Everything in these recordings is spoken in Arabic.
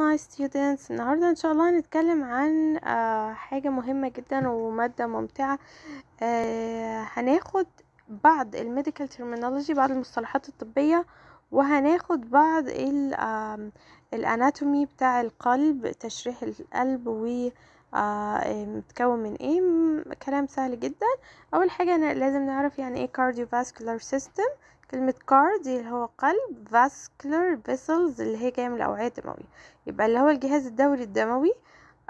my students النهاردة ان شاء الله هنتكلم عن آه، حاجة مهمة جدا ومادة ممتعة آه، هناخد بعض الميديكال terminology بعض المصطلحات الطبية وهناخد بعض الاناتومي بتاع القلب تشريح القلب و آه، متكون من ايه كلام سهل جدا اول حاجة لازم نعرف يعني ايه cardiovascular system كلمة كارد اللي هو قلب vascular vessels اللي هي جاية من الأوعية الدموية يبقى اللي هو الجهاز الدوري الدموي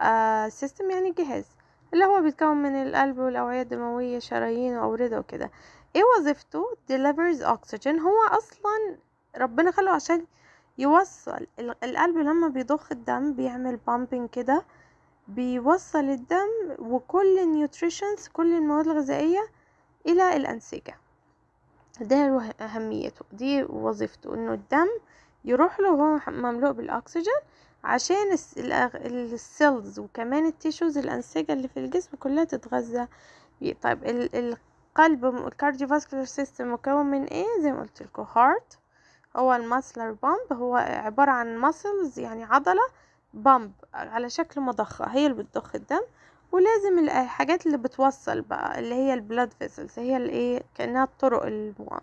آه سيستم يعني الجهاز اللي هو بيتكون من القلب والأوعية الدموية شرايين وأوردة وكده ايه وظيفته delivers oxygen هو أصلا ربنا خلقه عشان يوصل القلب لما بيضخ الدم بيعمل بامبين كده بيوصل الدم وكل النيوتريشنز كل المواد الغذائية إلى الأنسجة فده أهميته دي وظيفته إنه الدم يروح له وهو مملوء بالأكسجين عشان السيلز وكمان التيشوز الأنسجة اللي في الجسم كلها تتغذى بيه طيب القلب فاسكولار سيستم مكون من ايه زي ما قلت لكم هارت هو الماسلر بامب هو عبارة عن ماسلز يعني عضلة بامب على شكل مضخة هي اللي بتضخ الدم ولازم الحاجات اللي بتوصل بقى اللي هي البلاد فيسلز هي الايه كانها الطرق المو...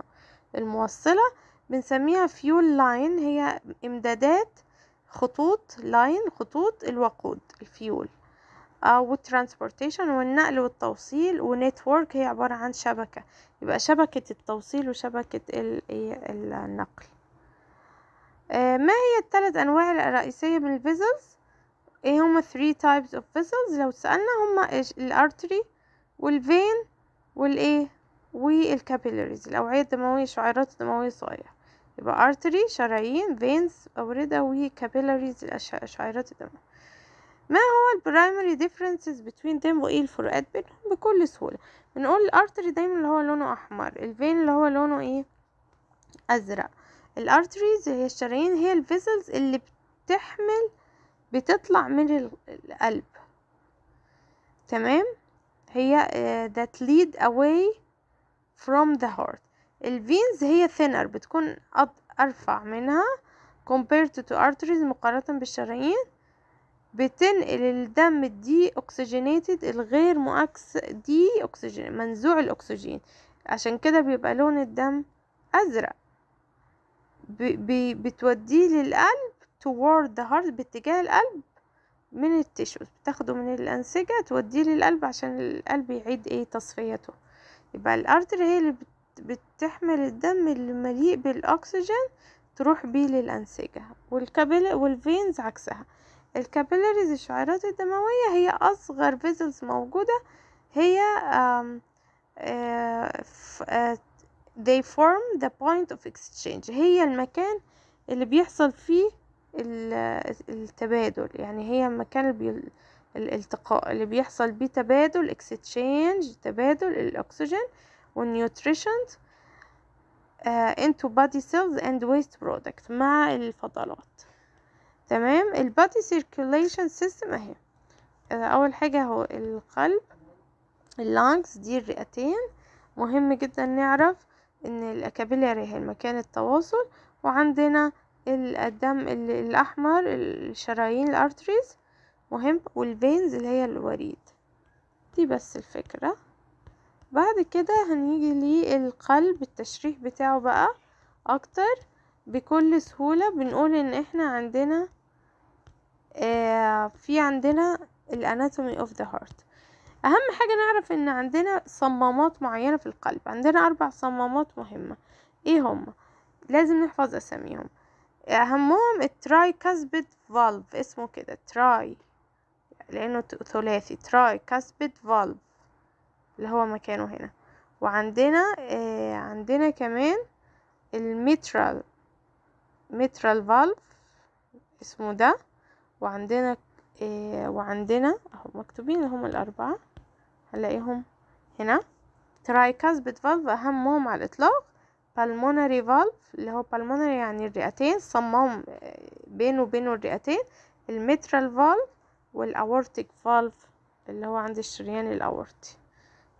الموصله بنسميها فيول لاين هي امدادات خطوط لاين خطوط الوقود الفيول او ترانسبورتيشن والنقل والتوصيل ونتورك هي عباره عن شبكه يبقى شبكه التوصيل وشبكه إيه، النقل آه، ما هي الثلاث انواع الرئيسيه من الفيزلز ايه هما three types of vessels لو سألنا هما ايش الارتري والفين والايه والكابيلاريز الاوعية الدموية الشعيرات الدموية الصغيرة يبقى artery شرايين veins أوردة وكابيلاريز الشعيرات الدموية ما هو البرايمري ديفرنسز بتوين ديم وايه الفروقات بينهم بكل سهولة بنقول الارتري دايما اللي هو لونه احمر الفين اللي هو لونه ايه ازرق الارتريز هي الشرايين هي الفيزلز اللي بتحمل بتطلع من القلب تمام هي آه، that lead away from the heart الفينز هي thinner بتكون أرفع منها compared to arteries مقارنة بالشرايين بتنقل الدم الدي اوكسجينيتد الغير مؤكس دي اوكسجين منزوع الاكسجين عشان كده بيبقى لون الدم ازرق بتوديه للقلب toward the heart باتجاه القلب من التشوز بتاخده من الأنسجة توديه للقلب عشان القلب يعيد ايه تصفيته يبقى الأرتر هي اللي بتحمل الدم المليء بالأكسجين تروح بيه للأنسجة والكابل والفينز عكسها الكابيلاريز الشعيرات الدموية هي أصغر فيزلز موجودة هي آم uh, they form the point of exchange هي المكان اللي بيحصل فيه التبادل يعني هي مكان الالتقاء اللي بيحصل بيه تبادل اكسشينج تبادل الاكسجين والنيوتريشن انتو بادي سيلز اند ويست برودكت مع الفضلات تمام البادي سيركيوليشن سيستم اهي آه، اول حاجه هو القلب اللانكس دي الرئتين مهم جدا نعرف ان الاكابيلاري هي مكان التواصل وعندنا الدم الأحمر الشرايين الأرتريز مهم والفينز اللي هي الوريد دي بس الفكرة بعد كده هنيجي للقلب التشريح بتاعه بقى أكتر بكل سهولة بنقول إن إحنا عندنا آه في عندنا الاناتومي اوف ذا هارت اهم حاجه نعرف ان عندنا صمامات معينه في القلب عندنا اربع صمامات مهمه ايه هم لازم نحفظ اساميهم أهمهم التراي كاسبيد فالف اسمه كده تراي لأنه ثلاثي تراي كاسبيد فالف اللي هو مكانه هنا وعندنا آه عندنا كمان الميترال ميترال فالف اسمه ده وعندنا آه وعندنا اهو مكتوبين هم الأربعة هنلاقيهم هنا تراي كاسبيد فالف أهمهم على الإطلاق pulmonary valve اللي هو pulmonary يعني الرئتين صمام آه، بينه وبينه الرئتين المترال valve والاورتيك valve اللي هو عند الشريان الاورتي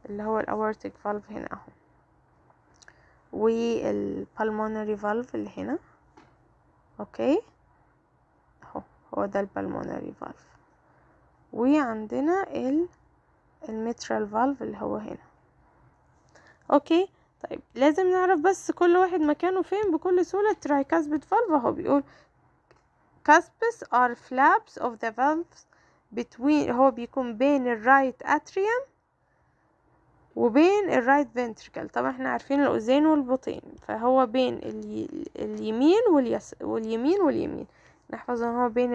اللي هو الاورتيك valve هنا اهو والبالمونري valve اللي هنا اوكي اهو هو ده البالمونري valve وعندنا المترال valve اللي هو هنا اوكي طيب لازم نعرف بس كل واحد مكانه فين بكل سهولة تراي كاسبت فالف هو بيقول كاسبس are flaps of the valves between هو بيكون بين الرايت اتريوم وبين الرايت فنتركل طبعا احنا عارفين الاذين والبطين فهو بين اليمين واليس واليمين واليمين نحفظ ان هو بين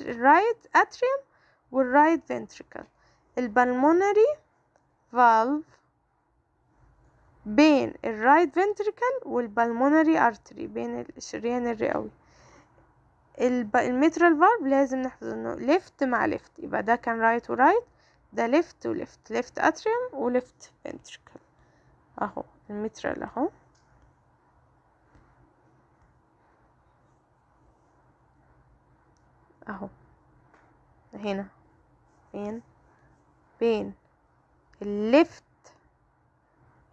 الرايت اتريوم والرايت فنتركل البلمونري فالف بين الرايت ventricle والبلمونري ارتري بين الشريان الرئوي الميترال فالف لازم نحفظ انه ليفت مع ليفت يبقى ده كان رايت ورايت ده ليفت وليفت ليفت اتريوم وليفت ventricle اهو الميترال اهو اهو هنا بين بين الليفت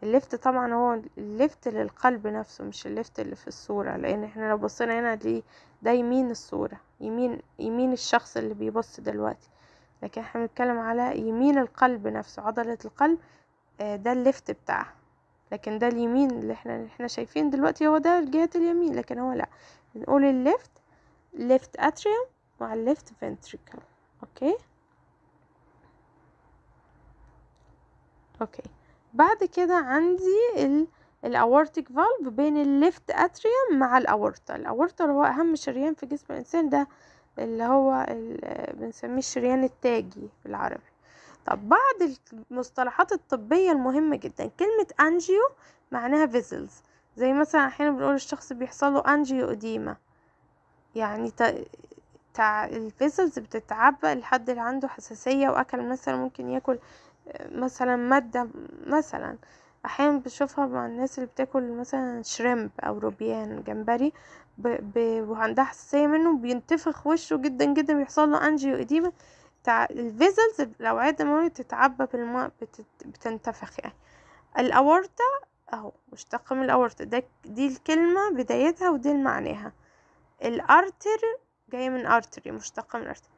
الليفت طبعا هو الليفت للقلب نفسه مش الليفت اللي في الصورة لان احنا لو بصينا هنا دي ده يمين الصورة يمين يمين الشخص اللي بيبص دلوقتي لكن احنا بنتكلم على يمين القلب نفسه عضلة القلب آه، ده الليفت بتاعها لكن ده اليمين اللي احنا احنا شايفين دلوقتي هو ده الجهة اليمين لكن هو لا بنقول الليفت ليفت اتريوم مع الليفت فنتريكل اوكي اوكي بعد كده عندي الاورتيك فالف بين الليفت اتريوم مع الاورطة الاورطة هو اهم شريان في جسم الانسان ده اللي هو بنسميه الشريان التاجي بالعربي طب بعض المصطلحات الطبية المهمة جدا كلمة أنجيو معناها فيزلز زي مثلا أحيانا بنقول الشخص بيحصله أنجيو اديما يعني تع... تع... الفيزلز بتتعبى لحد اللي عنده حساسية وأكل مثلا ممكن ياكل مثلا مادة مثلا احيانا بشوفها مع الناس اللي بتاكل مثلا شريمب او روبيان جمبري ب... ب... وعندها حساسيه منه بينتفخ وشه جدا جدا بيحصل له انجيو اديما تع... الفيزلز الاوعيه الدمويه بتتعبى بالماء بتت... بتنتفخ يعني الاورطه اهو مشتق من الاورطه ده دي الكلمه بدايتها ودي معناها الارتر جاي من ارتري مشتقه من ارتري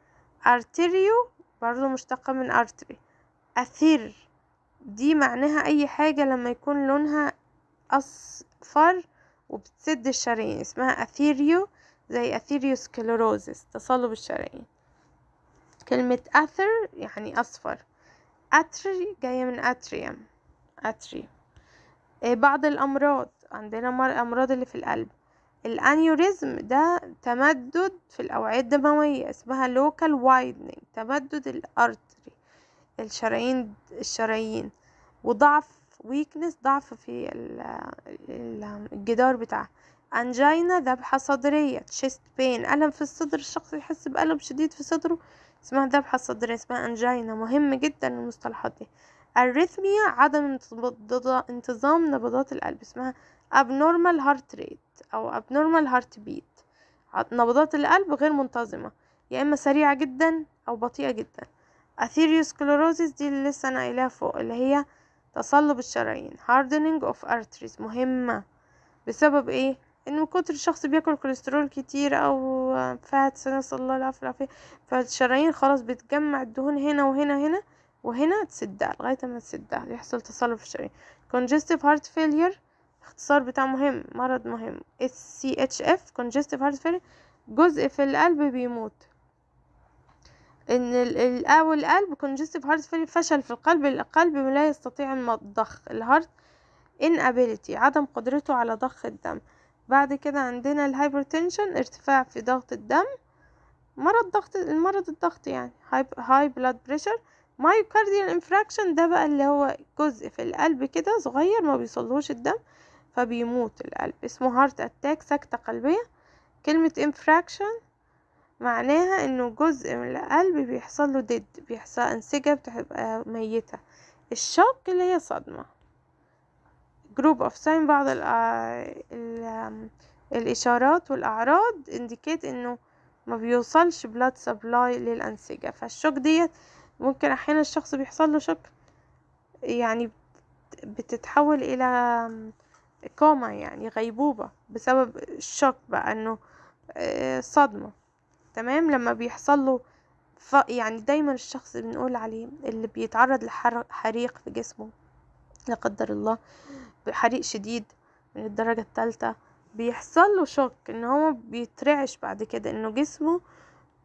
ارتريو برضو مشتقه من ارتري أثير دي معناها أي حاجة لما يكون لونها أصفر وبتسد الشرايين اسمها أثيريو زي أثيريوسكلروزس تصلب الشرايين كلمة أثر يعني أصفر أتري جاية من أتريم أتري آه، بعض الأمراض عندنا الأمراض اللي في القلب الانيوريزم ده تمدد في الأوعية الدموية اسمها لوكال وايدنج تمدد الأرتري الشرايين الشرايين وضعف ويكنس ضعف في الجدار بتاعها انجينا ذبحة صدرية تشيست بين ألم في الصدر الشخص يحس بألم شديد في صدره اسمها ذبحة صدرية اسمها انجينا مهم جدا المصطلحات دي الريثميا عدم انتظام نبضات القلب اسمها abnormal heart rate أو abnormal heart beat نبضات القلب غير منتظمة يا إما سريعة جدا أو بطيئة جدا اثيريوسكلوروزيس دي اللي لسه انا قايلاها فوق اللي هي تصلب الشرايين هاردنينج اوف ارتريز مهمة بسبب ايه ان كتر الشخص بياكل كوليسترول كتير او فات سنس الله العافية والعافية فالشرايين خلاص بتجمع الدهون هنا وهنا هنا وهنا تسدها لغاية ما تسدها يحصل تصلب في الشرايين congestive heart failure اختصار بتاع مهم مرض مهم SCHF congestive heart failure جزء في القلب بيموت ان او القلب congestive هارت failure فشل في القلب القلب لا يستطيع الضخ الهارت inability عدم قدرته على ضخ الدم بعد كده عندنا الهايبرتنشن ارتفاع في ضغط الدم مرض ضغط المرض الضغط يعني هاي بلاد بريشر مايوكارديال انفراكشن ده بقى اللي هو جزء في القلب كده صغير ما بيوصلهوش الدم فبيموت القلب اسمه هارت اتاك سكتة قلبية كلمة انفراكشن معناها انه جزء من القلب بيحصل له ديد بيحصل انسجة بتبقى ميتة الشوك اللي هي صدمة جروب اوف ساين بعض ال ال الاشارات والاعراض انديكيت انه ما بيوصلش بلاد سبلاي للانسجة فالشوك ديت ممكن احيانا الشخص بيحصل له شوك يعني بتتحول الى كوما يعني غيبوبة بسبب الشوك بقى انه آه، صدمة تمام لما بيحصل له ف... يعني دايما الشخص بنقول عليه اللي بيتعرض لحريق في جسمه لا قدر الله حريق شديد من الدرجة الثالثة بيحصل له شوك ان هو بيترعش بعد كده انه جسمه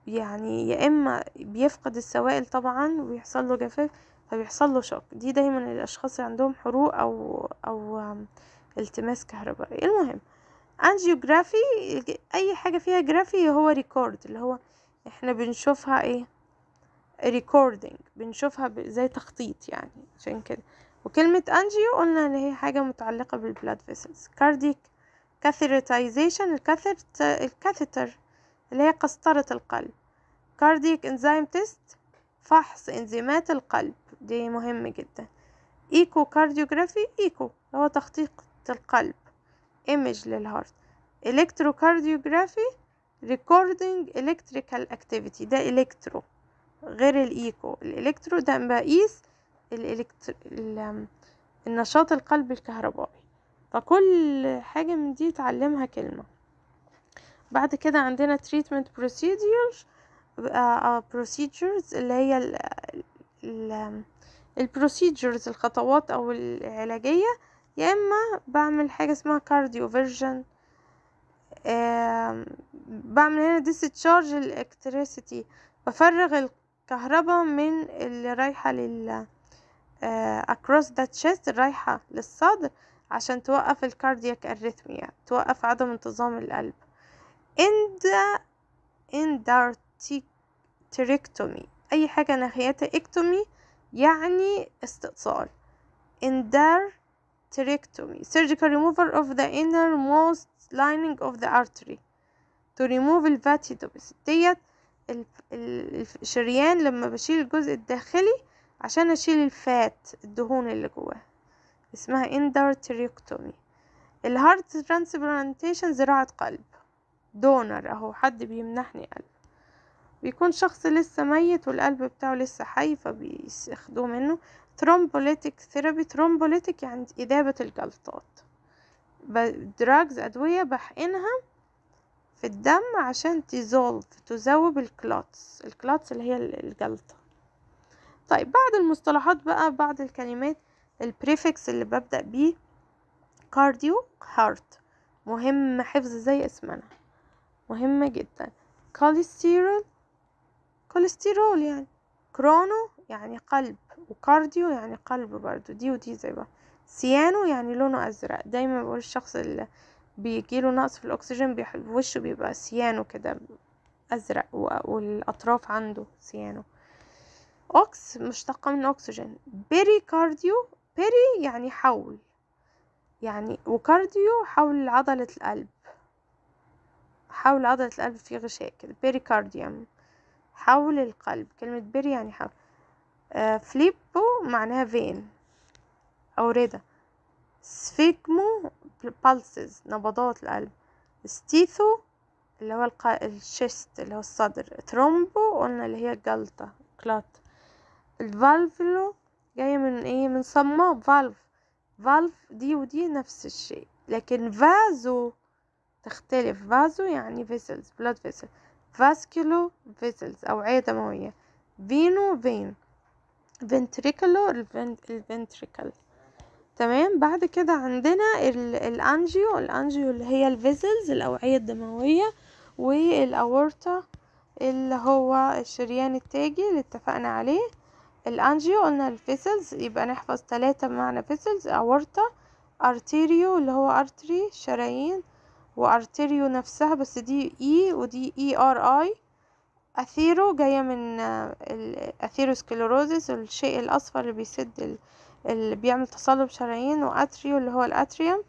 يعني يا اما بيفقد السوائل طبعا ويحصل له جفاف فبيحصل له شوك دي دايما الاشخاص اللي عندهم حروق او او التماس كهربائي المهم انجيوغرافي اي حاجة فيها جرافي هو ريكورد اللي هو احنا بنشوفها ايه ريكوردينج بنشوفها زي تخطيط يعني عشان كده وكلمة انجيو قلنا ان هي حاجة متعلقة بالبلاد فيسلز كارديك كاثيرتايزيشن الكاثيتر اللي هي قسطرة القلب كارديك انزيم تيست فحص انزيمات القلب دي مهم جدا ايكو كارديوغرافي ايكو هو تخطيط القلب image للهارت electrocardiography recording electrical activity ده electro غير الايكو الالكترو ده بقيس الالكتر... ال... النشاط القلبي الكهربائي فكل حاجة من دي تعلمها كلمة بعد كده عندنا treatment procedures آه، procedures اللي هي ال... ال... procedures الخطوات او العلاجية يا اما بعمل حاجه اسمها كارديو فيرجن بعمل هنا ديستشارج الالكتريسيتي بفرغ الكهرباء من اللي رايحه لل آه، across the chest رايحه للصدر عشان توقف الكاردياك أريثميا توقف عدم انتظام القلب end endarterectomy اي حاجه ناحيتها اكتومي يعني استئصال اندار Terectomy. Surgical removal of the innermost lining of the artery. To remove fatty tubes ديت الشريان لما بشيل الجزء الداخلي عشان اشيل الفات الدهون اللي جواه اسمها endarterectomy. الهارت ترانسبلانتيشن زراعة قلب دونر اهو حد بيمنحني قلب بيكون شخص لسه ميت والقلب بتاعه لسه حي فبياخدوه منه ثرومبوليتيك ثيرابي ثرومبوليتيك يعني إذابة الجلطات دراجز أدوية بحقنها في الدم عشان تزولف تذوب الكلاتس الكلاتس اللي هي الجلطة طيب بعد المصطلحات بقى بعض الكلمات البريفكس اللي ببدأ بيه كارديو هارت مهم حفظ زي اسمنا مهمة جدا كوليسترول كوليسترول يعني كرونو يعني قلب وكارديو يعني قلب برضو دي ودي زي بعض سيانو يعني لونه أزرق دايما بقول الشخص اللي بيجيله نقص في الأكسجين وشه بيبقى سيانو كده أزرق والأطراف عنده سيانو أوكس مشتقة من أكسجين كارديو بيري يعني حول يعني وكارديو حول عضلة القلب حول عضلة القلب في غشاء كده بيري كارديوم حول القلب كلمة بيري يعني حول آه، فليبو معناها فين او ريدا سفيجمو بالسز نبضات القلب ستيثو اللي هو القا... الشست اللي هو الصدر ترومبو قلنا اللي هي الجلطة كلات الفالفلو جاية من ايه من صمام فالف فالف دي ودي نفس الشيء لكن فازو تختلف فازو يعني فيسلز بلاد فيسل فاسكولو فيسلز أوعية دموية فينو فينو ventricular الventricle تمام بعد كده عندنا الانجيو الانجيو اللي هي الفيزلز الاوعيه الدمويه والاورطه اللي هو الشريان التاجي اللي اتفقنا عليه الانجيو قلنا الفيزلز يبقى نحفظ ثلاثة بمعنى فيزلز اورطة ارتيريو اللي هو ارتري شرايين وارتيريو نفسها بس دي اي e، ودي اي ار اي أثيرو جاية من الأثيروسكليروزيس الشيء الأصفر اللي بيسد اللي بيعمل تصلب شرايين وأتريو اللي هو الأتريوم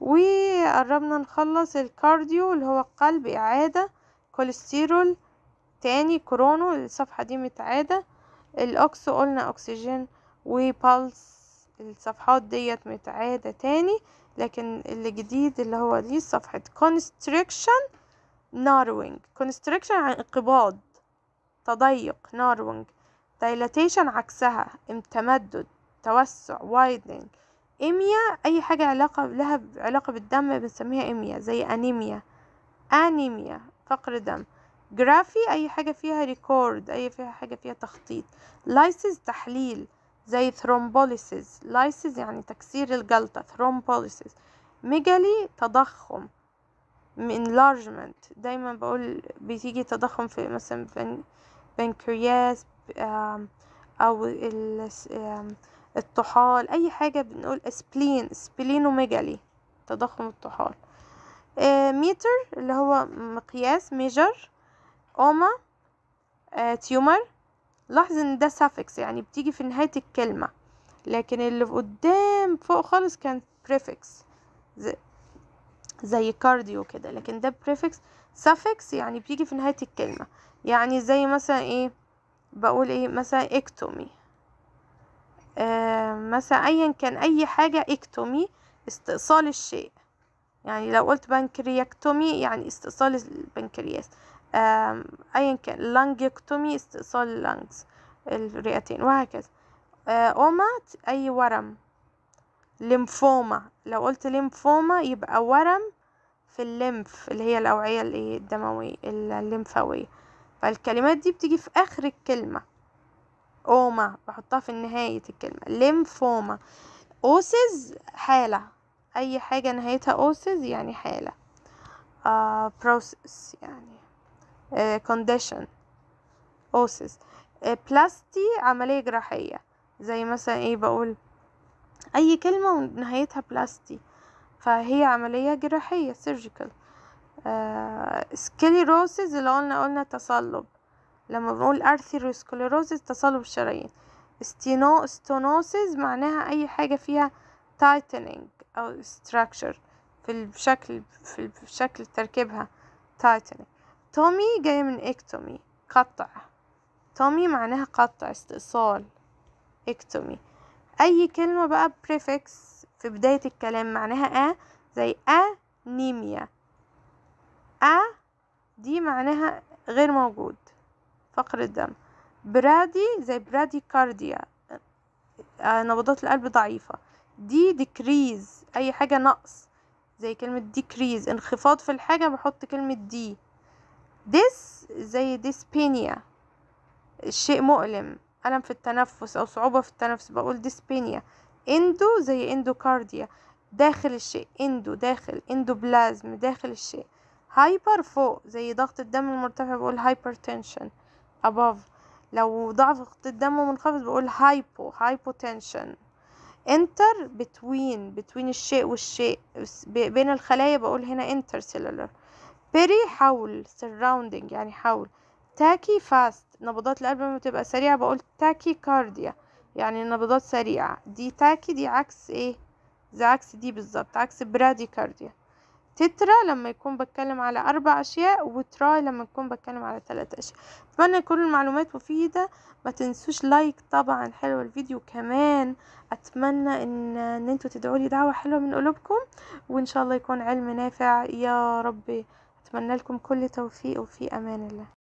وقربنا نخلص الكارديو اللي هو القلب إعادة كوليسترول تاني كرونو الصفحة دي متعادة الأكسو قلنا أكسجين وبالس الصفحات ديت متعادة تاني لكن اللي جديد اللي هو دي صفحة كونستريكشن narrowing constriction عن انقباض تضيق narrowing dilatation عكسها تمدد توسع widening إيميا أي حاجة علاقة لها علاقة بالدم بنسميها إيميا زي أنيميا أنيميا فقر دم جرافي أي حاجة فيها ريكورد أي فيها حاجة فيها تخطيط لايسز تحليل زي ثرومبوليسيز لايسز يعني تكسير الجلطة ثرومبوليسيز ميجالي تضخم enlargement دايما بقول بتيجي تضخم في مثلا بنكرياس او الطحال اي حاجة بنقول سبلين سبلينوميجالي تضخم الطحال متر آه، اللي هو مقياس ميجر اوما تيومر لاحظ ان ده suffix يعني بتيجي في نهاية الكلمة لكن اللي قدام فوق خالص كان prefix زي كارديو كده لكن ده بريفكس suffix يعني بيجي في نهاية الكلمة يعني زي مثلا ايه بقول ايه مثلا اكتومي آه مثلا ايا كان اي حاجة اكتومي استئصال الشيء يعني لو قلت بنكرياكتومي يعني استئصال البنكرياس آه، ايا كان لانجكتومي استئصال اللانجز الرئتين وهكذا اومات آه، اي ورم ليمفوما لو قلت ليمفوما يبقى ورم في الليمف اللي هي الأوعية الايه الدموية الليمفاوية فالكلمات دي بتيجي في آخر الكلمة اوما بحطها في نهاية الكلمة ليمفوما اوسز حالة اي حاجة نهايتها اوسز يعني حالة آه process يعني كونديشن آه، condition اوسز uh, بلاستي عملية جراحية زي مثلا ايه بقول أي كلمة ونهايتها بلاستي فهي عملية جراحية سيرجيكال آه سكليروسيس اللي قلنا قلنا تصلب لما بنقول أرثيروسكليروسيس تصلب الشرايين استينو ستونوسيس معناها أي حاجة فيها تايتنينج أو استراكشر في الشكل في شكل تركيبها تايتنينج تومي جاي من اكتومي قطع تومي معناها قطع استئصال اكتومي اي كلمة بقى prefix في بداية الكلام معناها ا زي انيميا ا دي معناها غير موجود فقر الدم برادي زي برادي كارديا نبضات القلب ضعيفة دي ديكريز اي حاجة نقص زي كلمة ديكريز انخفاض في الحاجة بحط كلمة دي ديس زي ديسبينيا الشيء مؤلم ألم في التنفس أو صعوبة في التنفس بقول ديسبينيا اندو زي اندوكارديا داخل الشيء اندو داخل اندوبلازم داخل الشيء هايبر فوق زي ضغط الدم المرتفع بقول هايبرتنشن أباف لو ضغط الدم منخفض بقول هايبو هايبوتنشن انتر بتوين بتوين الشيء والشيء بين الخلايا بقول هنا انتر سيلولر بيري حول سراوندينج يعني حول تاكي فاست نبضات القلب لما بتبقى سريعة بقول تاكي كارديا يعني نبضات سريعة دي تاكي دي عكس ايه زي عكس دي بالظبط عكس برادي كارديا تترا لما يكون بتكلم على أربع أشياء وتراي لما يكون بتكلم على ثلاث أشياء أتمنى يكون المعلومات مفيدة ما تنسوش لايك طبعا حلو الفيديو كمان أتمنى إن, إن أنتوا تدعوا لي دعوة حلوة من قلوبكم وإن شاء الله يكون علم نافع يا رب أتمنى لكم كل توفيق وفي أمان الله